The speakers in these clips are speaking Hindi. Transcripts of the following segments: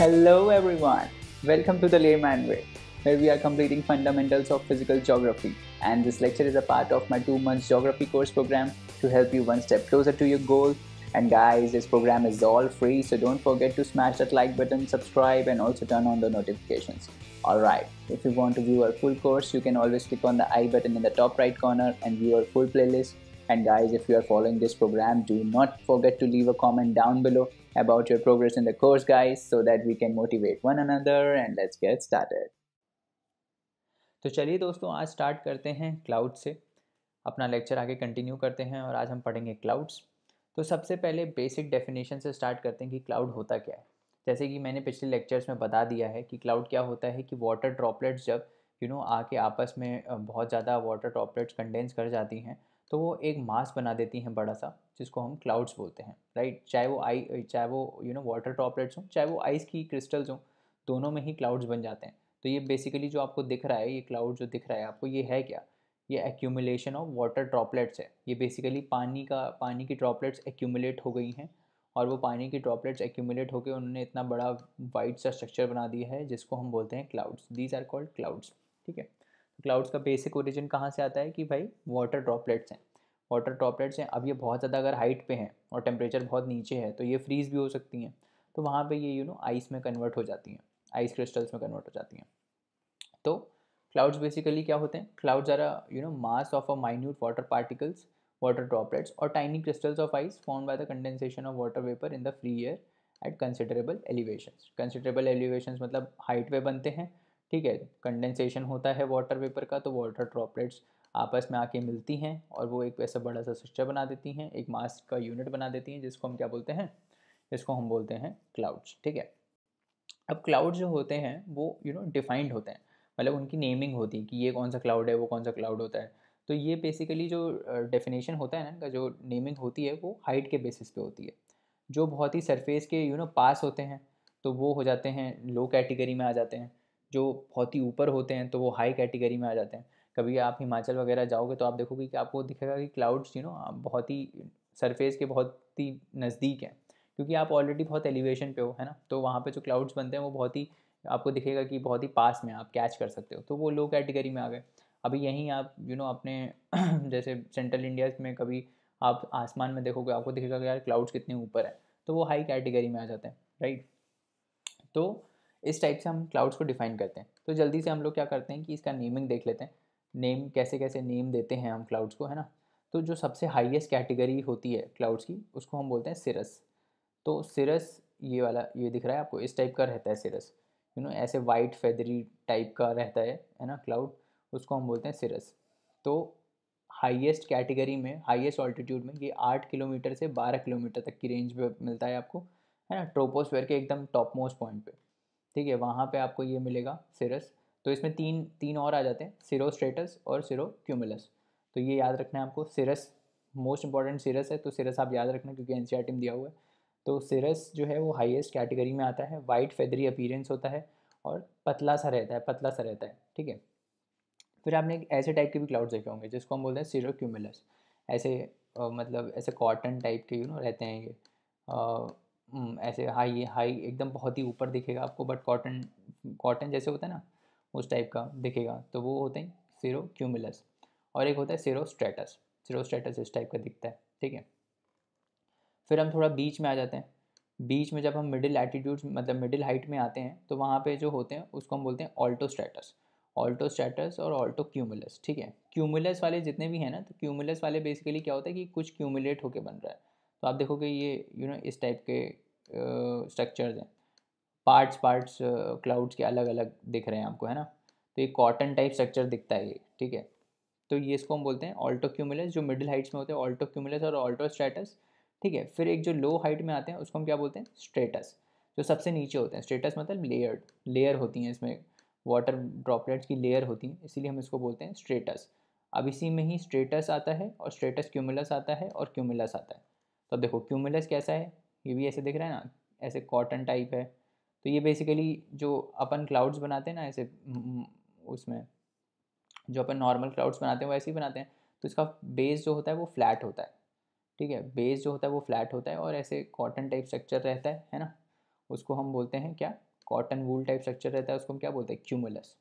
Hello everyone! Welcome to the Layman Way, where we are completing fundamentals of physical geography. And this lecture is a part of my two months geography course program to help you one step closer to your goal. And guys, this program is all free, so don't forget to smash that like button, subscribe, and also turn on the notifications. Alright, if you want to view our full course, you can always click on the I button in the top right corner and view our full playlist. And guys, if you are following this program, do not forget to leave a comment down below about your progress in the course, guys, so that we can motivate one another and let's get started. तो चलिए दोस्तों आज स्टार्ट करते हैं क्लाउड से अपना लेक्चर आगे कंटिन्यू करते हैं और आज हम पढ़ेंगे क्लाउड्स तो सबसे पहले बेसिक डेफिनेशन से स्टार्ट करते हैं कि क्लाउड होता क्या है जैसे कि मैंने पिछले लेक्चर्स में बता दिया है कि क्लाउड क्या होता है कि वाटर ड्रॉपलेट्स जब यू you नो know, आके आपस में बहुत ज़्यादा वाटर ड्रॉपलेट्स कंडेंस कर जाती हैं तो वो एक मास बना देती हैं बड़ा सा जिसको हम क्लाउड्स बोलते हैं राइट चाहे वो आई चाहे वो यू नो वाटर ड्रॉपलेट्स हों चाहे वो आइस की क्रिस्टल्स हों दोनों में ही क्लाउड्स बन जाते हैं तो ये बेसिकली जो आपको दिख रहा है ये क्लाउड जो दिख रहा है आपको ये है क्या ये एक्यूमुलेशन ऑफ वाटर ड्रॉपलेट्स है ये बेसिकली पानी का पानी की ड्रॉपलेट्स एक्यूमुलेट हो गई हैं और वो पानी की ड्रॉपलेट्स एक्यूमुलेट होकर उन्होंने इतना बड़ा वाइट सा स्ट्रक्चर बना दिया है जिसको हम बोलते हैं clouds these are called clouds ठीक है क्लाउड्स तो का बेसिक ओरिजिन कहाँ से आता है कि भाई वाटर ड्रॉपलेट्स हैं वाटर ड्रॉपलेट्स हैं अब ये बहुत ज़्यादा अगर हाइट पे हैं और टेम्परेचर बहुत नीचे है तो ये फ्रीज़ भी हो सकती हैं तो वहाँ पे ये यू नो आइस में कन्वर्ट हो जाती हैं आइस क्रिस्टल्स में कन्वर्ट हो जाती हैं तो क्लाउड्स बेसिकली क्या होते हैं clouds are you know mass of a minute water particles water droplets और tiny crystals of ice form by the condensation of water vapour in the free air at considerable elevation considerable elevation मतलब हाइट पे बनते हैं ठीक है कंडेंसेशन होता है वाटर वेपर का तो वाटर ड्रॉपलेट्स आपस में आके मिलती हैं और वो एक वैसा बड़ा सा स्ट्रक्चर बना देती हैं एक मास का यूनिट बना देती हैं जिसको हम क्या बोलते हैं इसको हम बोलते हैं क्लाउड्स ठीक है अब क्लाउड जो होते हैं वो यू नो डिफाइंड होते हैं मतलब उनकी नेमिंग होती है कि ये कौन सा क्लाउड है वो कौन सा क्लाउड होता है तो ये बेसिकली जो डेफिनेशन होता है ना इनका जो नेमिंग होती है वो हाइट के बेसिस पे होती है जो बहुत ही सरफेस के यू नो पास होते हैं तो वो हो जाते हैं लो कैटेगरी में आ जाते हैं जो बहुत ही ऊपर होते हैं तो वो हाई कैटेगरी में आ जाते हैं कभी आप हिमाचल वगैरह जाओगे तो आप देखोगे कि आपको दिखेगा कि क्लाउड्स यू नो बहुत ही सरफेस के बहुत ही नज़दीक हैं क्योंकि आप ऑलरेडी बहुत एलिवेशन पे हो है ना तो वहाँ पे जो क्लाउड्स बनते हैं वो बहुत ही आपको दिखेगा कि बहुत ही पास में आप कैच कर सकते हो तो वो लो कैटेगरी में आ गए अभी यहीं आप यू you नो know, अपने जैसे सेंट्रल इंडिया में कभी आप आसमान में देखोगे आपको दिखेगा कि यार क्लाउड्स कितने ऊपर है तो वो हाई कैटेगरी में आ जाते हैं राइट तो इस टाइप से हम क्लाउड्स को डिफाइन करते हैं तो जल्दी से हम लोग क्या करते हैं कि इसका नेमिंग देख लेते हैं नेम कैसे कैसे नेम देते हैं हम क्लाउड्स को है ना तो जो सबसे हाईएस्ट कैटेगरी होती है क्लाउड्स की उसको हम बोलते हैं सिरस तो सिरस ये वाला ये दिख रहा है आपको इस टाइप का रहता है सिरस यू नो ऐसे वाइट फेदरी टाइप का रहता है है ना क्लाउड उसको हम बोलते हैं सिरस तो हाईएस्ट कैटेगरी में हाईएस्ट ऑल्टीट्यूड में ये आठ किलोमीटर से बारह किलोमीटर तक की रेंज पर मिलता है आपको है ना ट्रोपोस्फेयर के एकदम टॉप मोस्ट पॉइंट पे ठीक है वहाँ पे आपको ये मिलेगा सिरस तो इसमें तीन तीन और आ जाते हैं सिरोस्ट्रेटस और सिरो क्यूमुलस तो ये याद रखना है आपको सिरस मोस्ट इंपॉर्टेंट सिरस है तो सिरस आप याद रखना क्योंकि एन में दिया हुआ है तो सिरस जो है वो हाईएस्ट कैटेगरी में आता है वाइट फेदरी अपीरेंस होता है और पतला सा रहता है पतला सा रहता है ठीक है फिर आपने ऐसे टाइप के भी क्लाउड्स देखे होंगे जिसको हम बोलते हैं क्यूमुलस ऐसे आ, मतलब ऐसे कॉटन टाइप के यू नो रहते हैं ये ऐसे हाई हाई एकदम बहुत ही ऊपर दिखेगा आपको बट कॉटन कॉटन जैसे होता है ना उस टाइप का दिखेगा तो वो होते हैं सीरो क्यूमिलस और एक होता है सीरो स्ट्रेटस सीरो स्ट्रेटस इस टाइप का दिखता है ठीक है फिर हम थोड़ा बीच में आ जाते हैं बीच में जब हम मिडिल एटीट्यूड मतलब मिडिल हाइट में आते हैं तो वहाँ पे जो होते हैं उसको हम बोलते हैं ऑल्टो स्ट्रेटस ऑल्टो स्ट्रेटस और ऑल्टो क्यूमुलस ठीक है क्यूमुलस वाले जितने भी हैं ना तो क्यूमुलस वाले बेसिकली क्या होता है कि कुछ क्यूमुलेट होकर बन रहा है तो आप देखोगे ये यू you नो know, इस टाइप के स्ट्रक्चर्स uh, हैं पार्ट्स पार्ट्स क्लाउड्स के अलग अलग दिख रहे हैं आपको है ना तो ये कॉटन टाइप स्ट्रक्चर दिखता है ये ठीक है तो ये इसको हम बोलते हैं ऑल्टो क्यूमुलस जो मिडिल हाइट्स में होते हैं ऑल्टो क्यूमुलस और ऑल्टो स्ट्रेटस ठीक है फिर एक जो लो हाइट में आते हैं उसको हम क्या बोलते हैं स्ट्रेटस जो सबसे नीचे होते हैं स्ट्रेटस मतलब लेयर्ड लेयर होती हैं इसमें वाटर ड्रॉपलेट्स की लेयर होती हैं इसीलिए हम इसको बोलते हैं स्ट्रेटस अब इसी में ही स्ट्रेटस आता है और स्ट्रेटस क्यूमुलस आता है और क्यूमुलस आता है तो देखो क्यूमुलस कैसा है ये भी ऐसे दिख रहा है ना ऐसे कॉटन टाइप है तो ये बेसिकली जो अपन क्लाउड्स बनाते हैं ना ऐसे उसमें जो अपन नॉर्मल क्लाउड्स बनाते हैं वो ऐसे ही बनाते हैं तो इसका बेस जो होता है वो फ्लैट होता है ठीक है बेस जो होता है वो फ्लैट होता है और ऐसे कॉटन टाइप स्ट्रक्चर रहता है है ना उसको हम बोलते हैं क्या कॉटन वूल टाइप स्ट्रक्चर रहता है उसको हम क्या बोलते हैं क्यूमुलस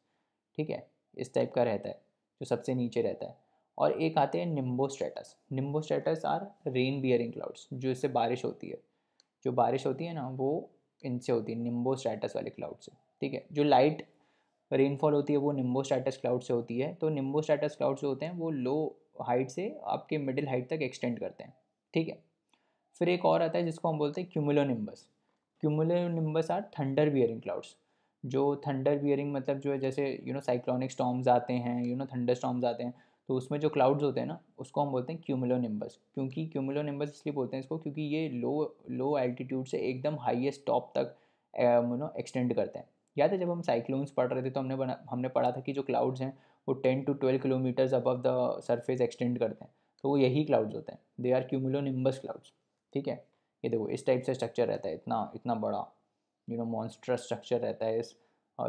ठीक है इस टाइप का रहता है जो सबसे नीचे रहता है और एक आते हैं nimbostratus nimbostratus are rain bearing clouds जो इससे बारिश होती है जो बारिश होती है ना वो इनसे होती है निम्बो स्ट्रैटस वाले क्लाउड से ठीक है जो लाइट रेनफॉल होती है वो निम्बो स्ट्रैटस क्लाउड से होती है तो निम्बो स्ट्रैटस क्लाउड जो होते हैं वो लो हाइट से आपके मिडिल हाइट तक एक्सटेंड करते हैं ठीक है फिर एक और आता है जिसको हम बोलते हैं cumulonimbus cumulonimbus are thunder bearing clouds जो थंडर बियरिंग मतलब जो है जैसे यू नो साइक्लोनिक स्टॉम्स आते हैं यू नो थंडर स्टॉम्स आते हैं तो उसमें जो क्लाउड्स होते हैं ना उसको हम बोलते हैं क्यूमिलो निम्बस क्योंकि क्यूमिलो निम्बस इसलिए बोलते हैं इसको क्योंकि ये लो लो एल्टीट्यूड से एकदम हाईएस्ट टॉप तक नो um, एक्सटेंड करते हैं याद है जब हम साइक्लोन्स पढ़ रहे थे तो हमने बना हमने पढ़ा था कि जो क्लाउड्स हैं वो ten to twelve kilometres above the surface extend करते हैं तो वो यही क्लाउड्स होते हैं they are cumulonimbus clouds ठीक है ये देखो इस टाइप से स्ट्रक्चर रहता है इतना इतना बड़ा यू नो मॉन्स्ट्रस स्ट्रक्चर रहता है इस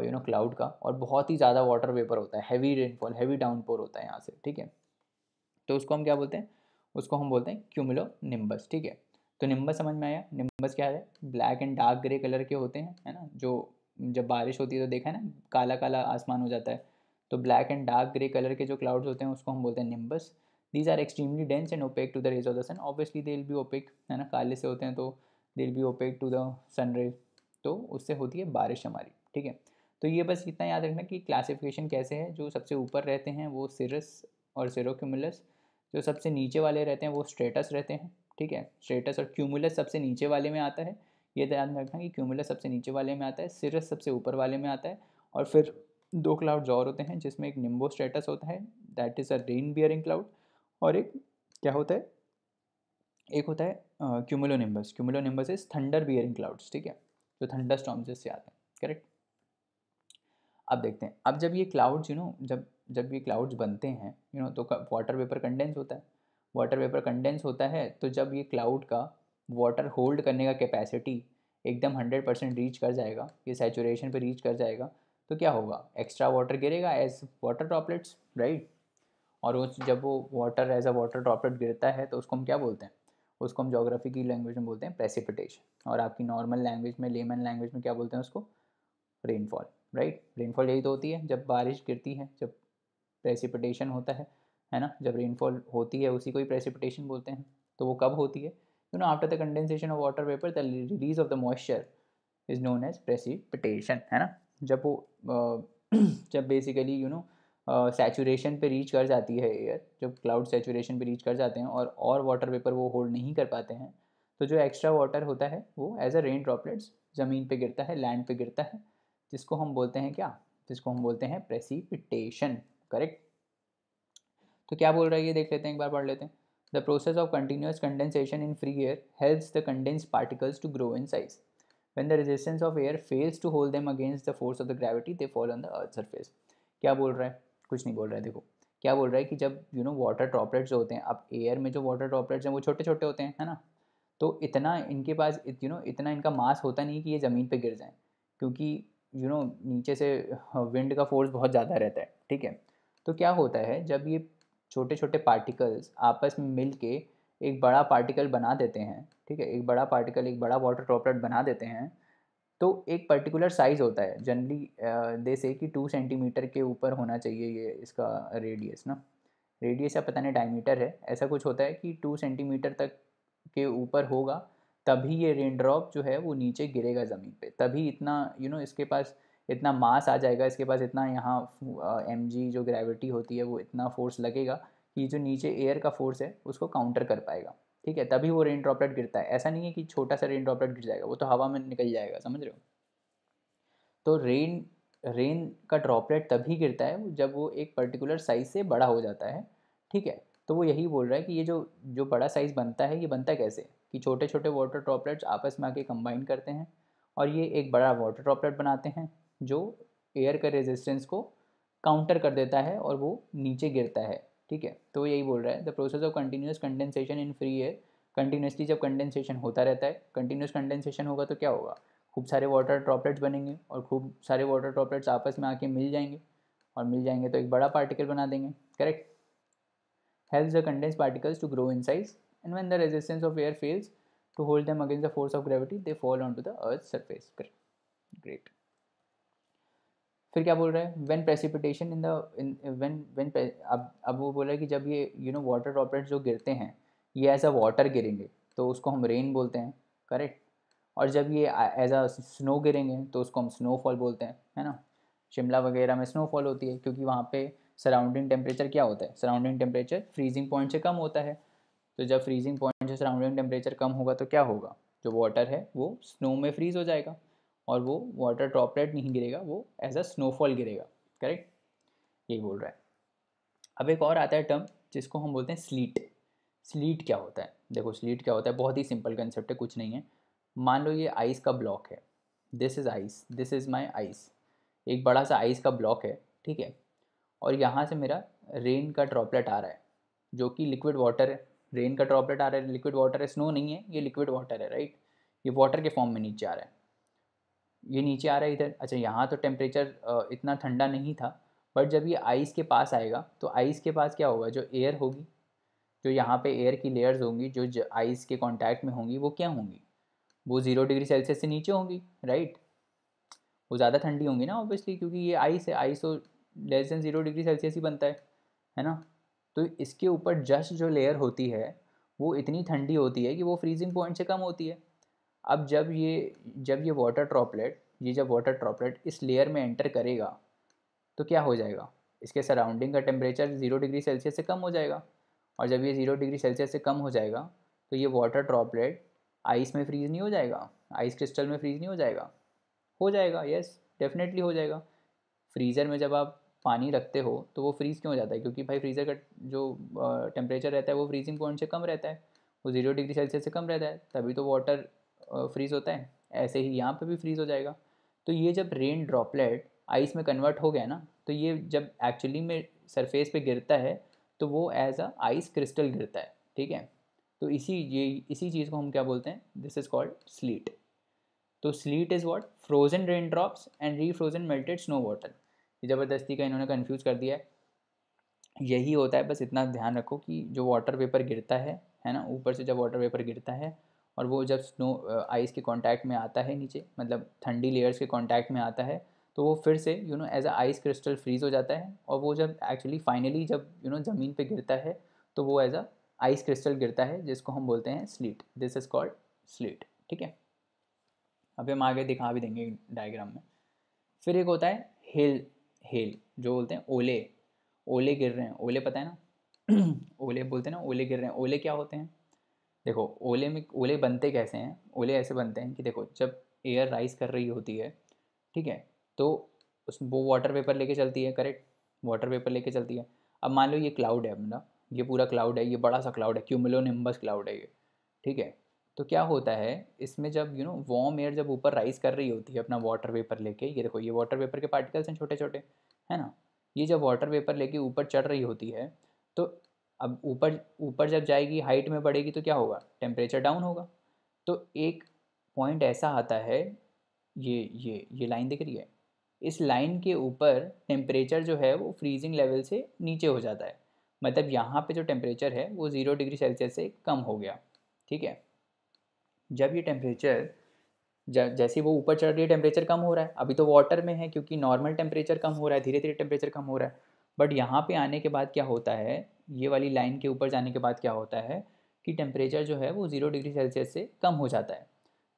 यू नो क्लाउड का और बहुत ही ज़्यादा वाटर वेपर होता है हैवी रेनफॉल हैवी डाउनपोर होता है यहाँ से ठीक है तो उसको हम क्या बोलते हैं उसको हम बोलते हैं क्यूमिलो निम्बस ठीक है तो निम्बस समझ में आया निम्बस क्या है black and dark grey colour के होते हैं है ना जो जब बारिश होती है तो देखा है ना काला काला आसमान हो जाता है तो black and dark grey colour के जो क्लाउड्स होते हैं उसको हम बोलते हैं nimbus these are extremely dense and opaque to the rays of the sun obviously they will be opaque है ना काले से होते हैं तो they will be opaque to the sun rays तो उससे होती है बारिश हमारी ठीक है तो ये बस इतना याद रखना कि क्लासिफिकेशन कैसे है जो सबसे ऊपर रहते हैं वो सिरस और सीरोक्यूमुलस जो सबसे नीचे वाले रहते हैं वो स्ट्रेटस रहते हैं ठीक है स्ट्रेटस और क्यूमुलस सबसे नीचे वाले में आता है ये ध्यान तो रखना कि क्यूमुलस सबसे नीचे वाले में आता है सिरस सबसे ऊपर वाले में आता है और फिर दो क्लाउड्स और होते हैं जिसमें एक निम्बो स्टेटस होता है that is a rain bearing cloud और एक क्या होता है एक होता है cumulonimbus cumulonimbus is thunder bearing clouds ठीक है जो थंडर स्टॉम्स से आते हैं करेक्ट अब देखते हैं अब जब ये क्लाउड्स यू नो जब जब ये क्लाउड्स बनते हैं यू नो तो वाटर वेपर कंडेंस होता है वाटर वेपर कंडेंस होता है तो जब ये क्लाउड का वाटर होल्ड करने का कैपेसिटी एकदम हंड्रेड परसेंट रीच कर जाएगा ये सेचुरेशन पर रीच कर जाएगा तो क्या होगा एक्स्ट्रा वाटर गिरेगा एज वाटर ड्रॉपलेट्स राइट और वो जब वो water as a water droplet गिरता है तो उसको हम क्या बोलते हैं उसको हम जोग्राफी की लैंग्वेज में बोलते हैं प्रेसिपिटेशन और आपकी नॉर्मल लैंग्वेज में लेमन लैंग्वेज में क्या बोलते हैं उसको रेनफॉल राइट रेनफॉल यही तो होती है जब बारिश गिरती है जब प्रेसिपिटेशन होता है है ना जब रेनफॉल होती है उसी को ही प्रेसिपिटेशन बोलते हैं तो वो कब होती है you know after the condensation of water vapour the release of the moisture is known as precipitation है ना जब वो जब बेसिकली यू नो सैचुरेशन पे रीच कर जाती है एयर जब क्लाउड सेचुरेशन पे रीच कर जाते हैं और और वाटर वेपर वो होल्ड नहीं कर पाते हैं तो जो एक्स्ट्रा वाटर होता है वो एज अ रेन ड्रॉपलेट्स ज़मीन पे गिरता है लैंड पे गिरता है जिसको हम बोलते हैं क्या जिसको हम बोलते हैं प्रेसिपिटेशन करेक्ट तो क्या बोल रहा है ये देख लेते हैं एक बार पढ़ लेते हैं the process of continuous condensation in free air helps the condense particles to grow in size when the resistance of air fails to hold them against the force of the gravity they fall on the earth surface क्या बोल रहा है कुछ नहीं बोल रहा है देखो क्या बोल रहा है कि जब यू नो वाटर ड्रॉपलेट्स होते हैं अब एयर में जो वाटर ड्रॉपलेट्स हैं वो छोटे छोटे होते हैं है ना तो इतना इनके पास यू नो इतना इनका मास होता नहीं कि ये ज़मीन पे गिर जाए क्योंकि यू you नो know, नीचे से विंड हाँ, का फोर्स बहुत ज़्यादा रहता है ठीक है तो क्या होता है जब ये छोटे छोटे पार्टिकल्स आपस में मिल के एक बड़ा पार्टिकल बना देते हैं ठीक है एक बड़ा पार्टिकल एक बड़ा वाटर ड्रॉपलेट बना देते हैं तो एक पर्टिकुलर साइज़ होता है जनरली दे से कि टू सेंटीमीटर के ऊपर होना चाहिए ये इसका रेडियस ना रेडियस या पता नहीं डायमीटर है ऐसा कुछ होता है कि टू सेंटीमीटर तक के ऊपर होगा तभी ये रेन ड्रॉप जो है वो नीचे गिरेगा ज़मीन पे तभी इतना यू you नो know, इसके पास इतना मास आ जाएगा इसके पास इतना यहाँ एम जी जो ग्रेविटी होती है वो इतना फोर्स लगेगा कि जो नीचे एयर का फोर्स है उसको काउंटर कर पाएगा ठीक है तभी वो रेन ड्रॉपलेट गिरता है ऐसा नहीं है कि छोटा सा रेन ड्रॉपलेट गिर जाएगा वो तो हवा में निकल जाएगा समझ रहे हो तो रेन रेन का ड्रॉपलेट तभी गिरता है जब वो एक पर्टिकुलर साइज से बड़ा हो जाता है ठीक है तो वो यही बोल रहा है कि ये जो जो बड़ा साइज़ बनता है ये बनता कैसे कि छोटे छोटे वाटर ड्रॉपलेट्स आपस में आके कंबाइन करते हैं और ये एक बड़ा वाटर ड्रॉपलेट बनाते हैं जो एयर के रेजिस्टेंस को काउंटर कर देता है और वो नीचे गिरता है ठीक है तो यही बोल रहा है the process of continuous condensation in free air continuously जब कंडेंसेशन होता रहता है कंटिन्यूस कंडेंसेशन होगा तो क्या होगा खूब सारे वाटर ड्रॉपलेट्स बनेंगे और खूब सारे वाटर ड्रॉपलेट्स आपस में आके मिल जाएंगे और मिल जाएंगे तो एक बड़ा पार्टिकल बना देंगे correct help the condense particles to grow in size and when the resistance of air fails to hold them against the force of gravity they fall onto the earth's surface great फिर क्या बोल रहा है when precipitation in the when when अब अब वो बोल रहा है कि जब ये यू नो वाटर ड्रॉपलेट्स जो गिरते हैं ये एज अ वाटर गिरेंगे तो उसको हम रेन बोलते हैं करेक्ट और जब ये एज अ स्नो गिरेंगे तो उसको हम स्नोफॉल बोलते हैं है ना शिमला वगैरह में स्नोफॉल होती है क्योंकि वहाँ पे सराउंडिंग टेम्परेचर क्या होता है सराउंडिंग टेम्परेचर फ्रीजिंग पॉइंट से कम होता है तो जब फ्रीजिंग पॉइंट से सराउंडिंग टेम्परेचर कम होगा तो क्या होगा जो वाटर है वो स्नो में फ्रीज हो जाएगा और वो वाटर ड्रॉपलेट नहीं गिरेगा वो एज अ स्नोफॉल गिरेगा करेक्ट यही बोल रहा है अब एक और आता है टर्म जिसको हम बोलते हैं स्लीट स्लीट क्या होता है देखो स्लीट क्या होता है बहुत ही सिंपल कंसेप्ट है कुछ नहीं है मान लो ये आइस का ब्लॉक है this is ice this is my ice एक बड़ा सा आइस का ब्लॉक है ठीक है और यहाँ से मेरा रेन का ड्रॉपलेट आ रहा है जो कि लिक्विड वाटर है रेन का ड्रॉपलेट आ रहा है लिक्विड वाटर है स्नो नहीं है ये लिक्विड वाटर है राइट ये वाटर के फॉर्म में नीचे आ रहा है ये नीचे आ रहा है इधर अच्छा यहाँ तो टेम्परेचर इतना ठंडा नहीं था बट जब ये आइस के पास आएगा तो आइस के पास क्या होगा जो एयर होगी जो यहाँ पे एयर की लेयर्स होंगी जो आइस के कांटेक्ट में होंगी वो क्या होंगी वो ज़ीरो डिग्री सेल्सियस से नीचे होंगी राइट वो ज़्यादा ठंडी होंगी ना ऑब्वियसली क्योंकि ये आइस है आइस तो less than zero degree Celsius ही बनता है है ना तो इसके ऊपर जस्ट जो लेयर होती है वो इतनी ठंडी होती है कि वो फ्रीजिंग पॉइंट से कम होती है अब जब ये जब ये वाटर ड्रॉपलेट ये जब वाटर ड्रॉपलेट इस लेयर में एंटर करेगा तो क्या हो जाएगा इसके सराउंडिंग का टेम्परेचर ज़ीरो डिग्री सेल्सियस से कम हो जाएगा और जब ये ज़ीरो डिग्री सेल्सियस से कम हो जाएगा तो ये वाटर ड्रॉपलेट आइस में फ्रीज़ नहीं हो जाएगा आइस क्रिस्टल में फ्रीज़ नहीं हो जाएगा हो जाएगा यस डेफिनेटली हो जाएगा फ्रीज़र में जब आप पानी रखते हो तो वो फ्रीज़ क्यों हो जाता है क्योंकि भाई फ्रीज़र का जो टेम्परेचर रहता है वो फ्रीजिंग पॉइंट से कम रहता है वो ज़ीरो डिग्री सेल्सियस से कम रहता है तभी तो वाटर फ्रीज़ होता है ऐसे ही यहाँ पे भी फ्रीज़ हो जाएगा तो ये जब रेन ड्रॉपलेट आइस में कन्वर्ट हो गया ना तो ये जब एक्चुअली में सरफेस पे गिरता है तो वो एज अ आइस क्रिस्टल गिरता है ठीक है तो इसी ये इसी चीज़ को हम क्या बोलते हैं दिस इज़ कॉल्ड स्लीट तो sleet is what frozen rain drops and refrozen melted snow water ज़बरदस्ती का इन्होंने कन्फ्यूज़ कर दिया है यही होता है बस इतना ध्यान रखो कि जो वाटर पेपर गिरता है है ना ऊपर से जब वाटर पेपर गिरता है और वो जब स्नो आइस के कांटेक्ट में आता है नीचे मतलब ठंडी लेयर्स के कांटेक्ट में आता है तो वो फिर से you know as a ice crystal freeze हो जाता है और वो जब एक्चुअली फाइनली जब यू नो ज़मीन पे गिरता है तो वो एज अ आइस क्रिस्टल गिरता है जिसको हम बोलते हैं sleet this is called sleet ठीक है अभी हम आगे दिखा भी देंगे डायग्राम में फिर एक होता है हिल हेल जो बोलते हैं ओले ओले गिर रहे हैं ओले पता है ना ओले बोलते हैं ना ओले गिर रहे हैं ओले क्या होते हैं देखो ओले में ओले बनते कैसे हैं ओले ऐसे बनते हैं कि देखो जब एयर राइज कर रही होती है ठीक है तो उस वो वाटर पेपर लेके चलती है करेक्ट वाटर पेपर लेके चलती है अब मान लो ये क्लाउड है अपना ये पूरा क्लाउड है ये बड़ा सा क्लाउड है क्यूमलो क्लाउड है ये ठीक है तो क्या होता है इसमें जब यू नो वॉम एयर जब ऊपर राइज कर रही होती है अपना वाटर वेपर लेके ये देखो ये वाटर वेपर के पार्टिकल्स हैं छोटे छोटे है ना ये जब वाटर वेपर लेके ऊपर चढ़ रही होती है तो अब ऊपर ऊपर जब जाएगी हाइट में बढ़ेगी तो क्या होगा टेम्परेचर डाउन होगा तो एक पॉइंट ऐसा आता है ये ये ये लाइन दिख रही है इस लाइन के ऊपर टेम्परेचर जो है वो फ्रीजिंग लेवल से नीचे हो जाता है मतलब यहाँ पे जो टेम्परेचर है वो ज़ीरो डिग्री सेल्सियस से कम हो गया ठीक है जब ये टेम्परेचर जैसे वो ऊपर चढ़ रही है टेम्परेचर कम हो रहा है अभी तो वाटर में है क्योंकि नॉर्मल टेम्परेचर कम हो रहा है धीरे धीरे टेम्परेचर कम हो रहा है बट यहाँ पे आने के बाद क्या होता है ये वाली लाइन के ऊपर जाने के बाद क्या होता है कि टेम्परेचर जो है वो ज़ीरो डिग्री सेल्सियस से कम हो जाता है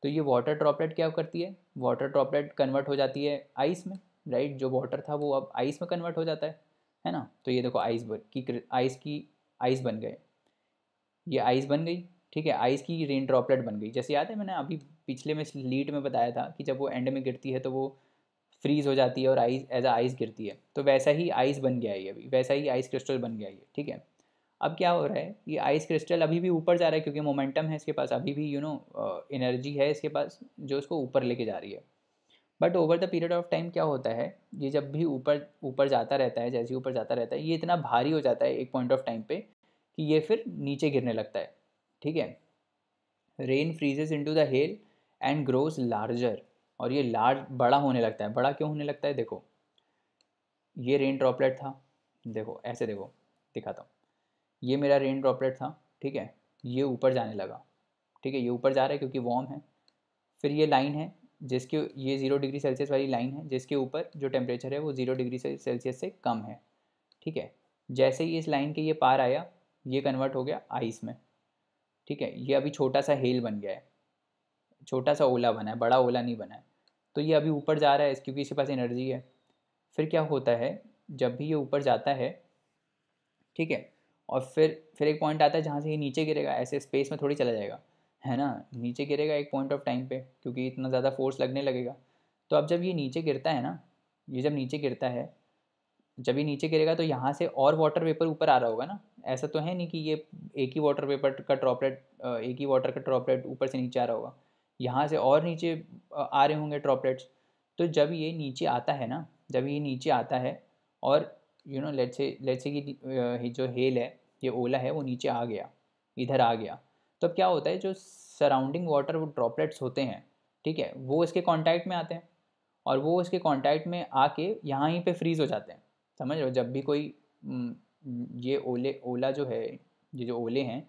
तो ये वाटर ड्रॉपलेट क्या करती है वाटर ड्रॉपलेट कन्वर्ट हो जाती है आइस में राइट जो वाटर था वो अब आइस में कन्वर्ट हो जाता है है ना तो ये देखो आइस की आइस की आइस बन गए ये आइस बन गई ठीक है आइस की रेन ड्रॉपलेट बन गई जैसे याद है मैंने अभी पिछले में लीड में बताया था कि जब वो एंड में गिरती है तो वो फ्रीज़ हो जाती है और आइस एज आइस गिरती है तो वैसा ही आइस बन गया है अभी वैसा ही आइस क्रिस्टल बन गया है ठीक है अब क्या हो रहा है ये आइस क्रिस्टल अभी भी ऊपर जा रहा है क्योंकि मोमेंटम है इसके पास अभी भी यू नो एनर्जी है इसके पास जो इसको ऊपर लेके जा रही है but over the period of time क्या होता है ये जब भी ऊपर ऊपर जाता रहता है जैसे ऊपर जाता रहता है ये इतना भारी हो जाता है एक पॉइंट ऑफ टाइम पे कि ये फिर नीचे गिरने लगता है ठीक है rain freezes into the hail and grows larger और ये लार्ज बड़ा होने लगता है बड़ा क्यों होने लगता है देखो ये रेन ड्रॉपलेट था देखो ऐसे देखो दिखाता हूँ ये मेरा रेन ड्रॉपलेट था ठीक है ये ऊपर जाने लगा ठीक है ये ऊपर जा रहा है क्योंकि वार्म है फिर ये लाइन है जिसके ये ज़ीरो डिग्री सेल्सियस वाली लाइन है जिसके ऊपर जो टेम्परेचर है वो ज़ीरो डिग्री सेल्सियस से कम है ठीक है जैसे ही इस लाइन के ये पार आया ये कन्वर्ट हो गया आइस में ठीक है ये अभी छोटा सा हेल बन गया है छोटा सा ओला बना है बड़ा ओला नहीं बना है तो ये अभी ऊपर जा रहा है क्योंकि इसके पास एनर्जी है फिर क्या होता है जब भी ये ऊपर जाता है ठीक है और फिर फिर एक पॉइंट आता है जहाँ से ये नीचे गिरेगा ऐसे स्पेस में थोड़ी चला जाएगा है ना नीचे गिरेगा एक पॉइंट ऑफ टाइम पे क्योंकि इतना ज़्यादा फोर्स लगने लगेगा तो अब जब ये नीचे गिरता है ना ये जब नीचे गिरता है जब ये नीचे गिरेगा तो यहाँ से और वाटर वेपर ऊपर आ रहा होगा ना ऐसा तो है नहीं कि ये एक ही वाटर वेपर का ड्रॉपलेट एक ही वाटर का ड्रॉपलेट ऊपर से नीचे आ रहा होगा यहाँ से और नीचे आ रहे होंगे ड्रॉपलेट्स तो जब ये नीचे आता है ना जब ये नीचे आता है और you know let's say let's say कि जो हेल है ये ओला है वो नीचे आ गया इधर आ गया तो अब क्या होता है जो सराउंडिंग वाटर वो ड्रॉपलेट्स होते हैं ठीक है वो इसके कॉन्टैक्ट में आते हैं और वो इसके कॉन्टैक्ट में आके यहाँ ही पे फ्रीज़ हो जाते हैं समझ रहे हो जब भी कोई ये ओले ओला जो है ये जो ओले हैं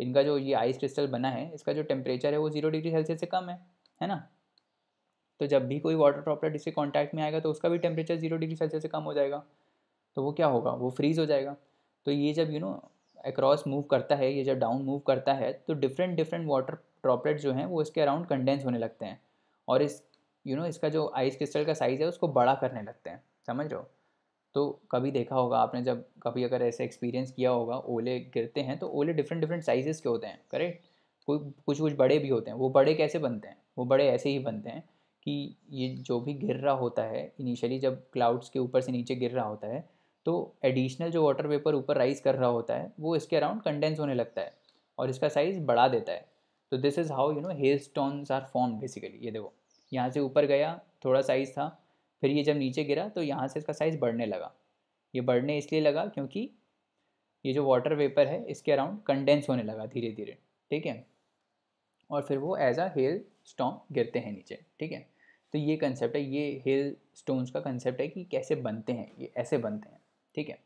इनका जो ये आइस क्रिस्टल बना है इसका जो टेम्परेचर है वो ज़ीरो डिग्री सेल्सियस से कम है है ना तो जब भी कोई वाटर ड्रॉपलेट इसके कॉन्टैक्ट में आएगा तो उसका भी टेम्परेचर ज़ीरो डिग्री सेल्सियस से कम हो जाएगा तो वो क्या होगा वो फ्रीज़ हो जाएगा तो ये जब यू नो अक्रॉस मूव करता है ये जब डाउन मूव करता है तो डिफरेंट डिफरेंट वाटर ड्रॉपलेट जो हैं वो इसके अराउंड कंडेंस होने लगते हैं और इस यू you नो know, इसका जो आइस क्रिस्टल का साइज़ है उसको बड़ा करने लगते हैं समझ रहे हो तो कभी देखा होगा आपने जब कभी अगर ऐसे एक्सपीरियंस किया होगा ओले गिरते हैं तो ओले डिफरेंट डिफरेंट साइजेस के होते हैं करेक्ट कोई कुछ कुछ बड़े भी होते हैं वो बड़े कैसे बनते हैं वो बड़े ऐसे ही बनते हैं कि ये जो भी गिर रहा होता है इनिशियली जब क्लाउड्स के ऊपर से नीचे गिर रहा होता है तो एडिशनल जो वाटर वेपर ऊपर राइज कर रहा होता है वो इसके अराउंड कंडेंस होने लगता है और इसका साइज़ बढ़ा देता है तो this is how you know hailstones are form basically ये देखो यहाँ से ऊपर गया थोड़ा साइज़ था फिर ये जब नीचे गिरा तो यहाँ से इसका साइज़ बढ़ने लगा ये बढ़ने इसलिए लगा क्योंकि ये जो वाटर वेपर है इसके अराउंड कंडेंस होने लगा धीरे धीरे ठीक है और फिर वो एज आ हेल स्टोन गिरते हैं नीचे ठीक है तो ये कंसेप्ट है ये हेल स्टोन्स का कंसेप्ट है कि कैसे बनते हैं ये ऐसे बनते हैं ठीक है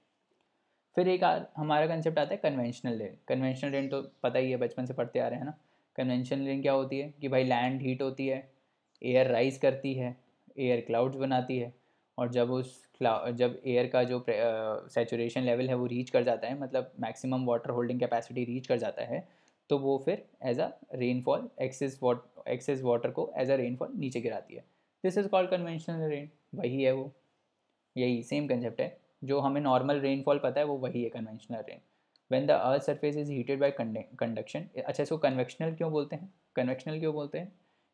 फिर एक आ, हमारा कंसेप्ट आता है कन्वेंशनल रेन कन्वेंशनल रेन तो पता ही है बचपन से पढ़ते आ रहे हैं ना कन्वेंशनल रेन क्या होती है कि भाई लैंड हीट होती है एयर राइज करती है एयर क्लाउड्स बनाती है और जब उस जब एयर का जो सेचुरेशन लेवल है वो रीच कर जाता है मतलब maximum water holding capacity reach कर जाता है तो वो फिर as a rainfall excess what excess water को एज अ रेनफॉल नीचे गिराती है this is called conventional rain वही है वो यही सेम कंसेप्ट है जो हमें नॉर्मल रेनफॉल पता है वो वही है conventional rain when the earth surface is heated by conduction अच्छा इसको कन्वेक्शनल क्यों बोलते हैं कन्वेक्शनल क्यों बोलते हैं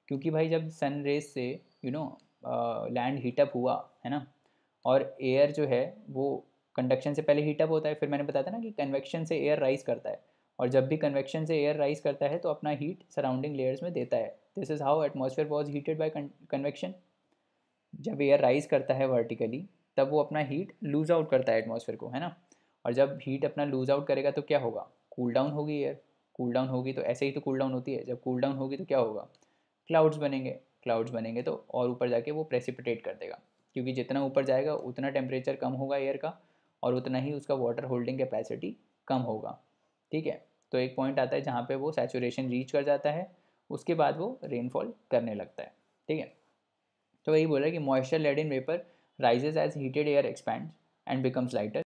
क्योंकि भाई जब सन रेज से you you know know, land heat up हुआ है ना और एयर जो है वो कंडक्शन से पहले हीटअप होता है फिर मैंने बताया था ना कि कन्वेक्शन से एयर राइज करता है और जब भी कन्वेक्शन से एयर राइज करता है तो अपना हीट सराउंडिंग लेयर्स में देता है this is how atmosphere was heated by convection जब एयर राइज करता है वर्टिकली तब वो अपना हीट लूज़ आउट करता है एटमोसफेयर को है ना और जब हीट अपना लूज़ आउट करेगा तो क्या होगा कूल डाउन होगी एयर कूल डाउन होगी तो ऐसे ही तो कूल डाउन होती है जब कूल डाउन होगी तो क्या होगा क्लाउड्स बनेंगे क्लाउड्स बनेंगे तो और ऊपर जाके वो प्रेसिपिटेट कर देगा क्योंकि जितना ऊपर जाएगा उतना टेम्परेचर कम होगा एयर का और उतना ही उसका वाटर होल्डिंग कैपेसिटी कम होगा ठीक है तो एक पॉइंट आता है जहाँ पे वो सेचुरेशन रीच कर जाता है उसके बाद वो रेनफॉल करने लगता है ठीक है तो वही बोल रहा है कि moisture laden vapour rises as heated air expand and becomes lighter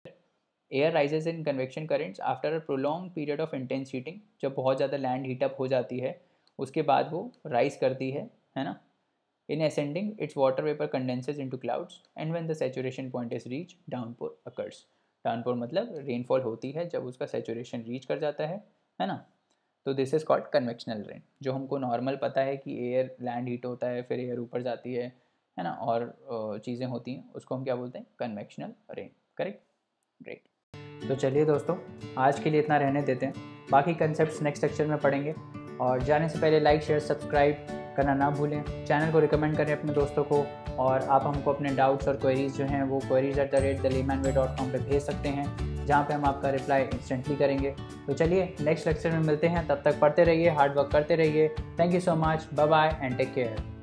air rises in convection currents after a prolong period of intense heating जब बहुत ज़्यादा लैंड हीटअप हो जाती है उसके बाद वो राइज करती है है ना in ascending its water vapour condenses into clouds and when the saturation point is reach downpour occurs Downpour मतलब रेनफॉल होती है जब उसका सेचुरेशन रीच कर जाता है है ना तो this is called convectional rain जो हमको नॉर्मल पता है कि एयर लैंड हीट होता है फिर एयर ऊपर जाती है है ना और चीज़ें होती हैं उसको हम क्या बोलते हैं कन्वेक्शनल रेन करेक्ट ग्रेट तो चलिए दोस्तों आज के लिए इतना रहने देते हैं बाकी कंसेप्ट नेक्स्ट सेक्शन में पढ़ेंगे और जाने से पहले लाइक शेयर सब्सक्राइब करना ना भूलें चैनल को रिकमेंड करें अपने दोस्तों को और आप हमको अपने डाउट्स और क्वेरीज जो हैं वो queries at the rate the layman way dot com पर भेज सकते हैं जहाँ पे हम आपका रिप्लाई इंस्टेंटली करेंगे तो चलिए नेक्स्ट लेक्चर में मिलते हैं तब तक पढ़ते रहिए हार्डवर्क करते रहिए thank you so much bye bye and take care